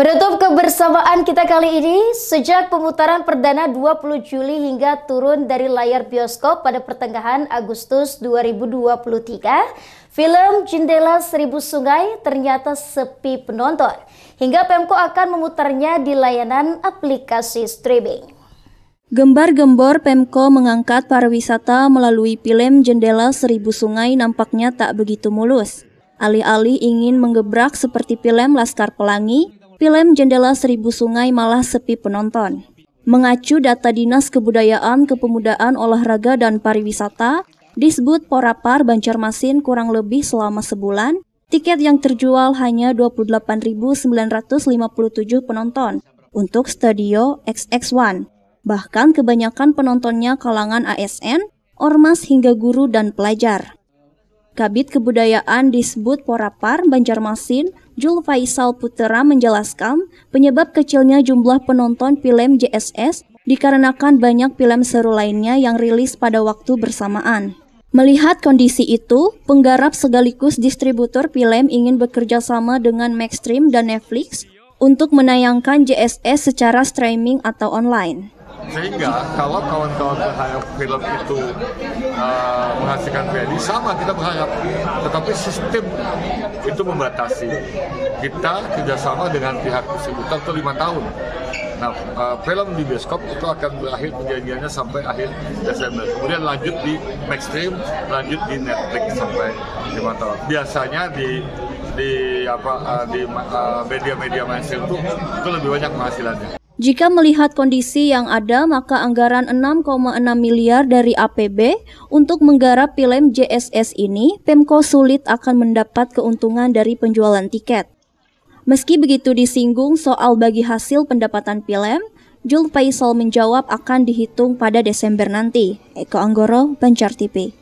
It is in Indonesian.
Menutup kebersamaan kita kali ini, sejak pemutaran perdana 20 Juli hingga turun dari layar bioskop pada pertengahan Agustus 2023, film Jendela Seribu Sungai ternyata sepi penonton, hingga Pemko akan memutarnya di layanan aplikasi streaming. Gembar-gembor Pemko mengangkat pariwisata melalui film Jendela Seribu Sungai nampaknya tak begitu mulus. Alih-alih ingin mengebrak seperti film Laskar Pelangi, Film Jendela Seribu Sungai malah sepi penonton. Mengacu data Dinas Kebudayaan, Kepemudaan, Olahraga, dan Pariwisata, disebut Porapar Banjarmasin kurang lebih selama sebulan, tiket yang terjual hanya 28.957 penonton untuk Studio XX1. Bahkan kebanyakan penontonnya kalangan ASN, ormas hingga guru dan pelajar. Kabit Kebudayaan disebut Porapar Banjarmasin, Jul Faisal Putera menjelaskan penyebab kecilnya jumlah penonton film JSS dikarenakan banyak film seru lainnya yang rilis pada waktu bersamaan. Melihat kondisi itu, penggarap sekaligus distributor film ingin bekerja sama dengan Maxstream dan Netflix untuk menayangkan JSS secara streaming atau online sehingga kalau kawan-kawan berharap film itu uh, menghasilkan value sama kita berharap tetapi sistem itu membatasi kita kerjasama dengan pihak distributor untuk lima tahun nah uh, film di bioskop itu akan berakhir perjanjiannya sampai akhir Desember kemudian lanjut di Maxstream lanjut di Netflix sampai lima tahun biasanya di di apa uh, di media-media uh, mainstream itu itu lebih banyak penghasilannya jika melihat kondisi yang ada, maka anggaran 6,6 miliar dari APB untuk menggarap film JSS ini, Pemko sulit akan mendapat keuntungan dari penjualan tiket. Meski begitu disinggung soal bagi hasil pendapatan film, Jul Faisal menjawab akan dihitung pada Desember nanti. Eko Anggoro, Banjar TV.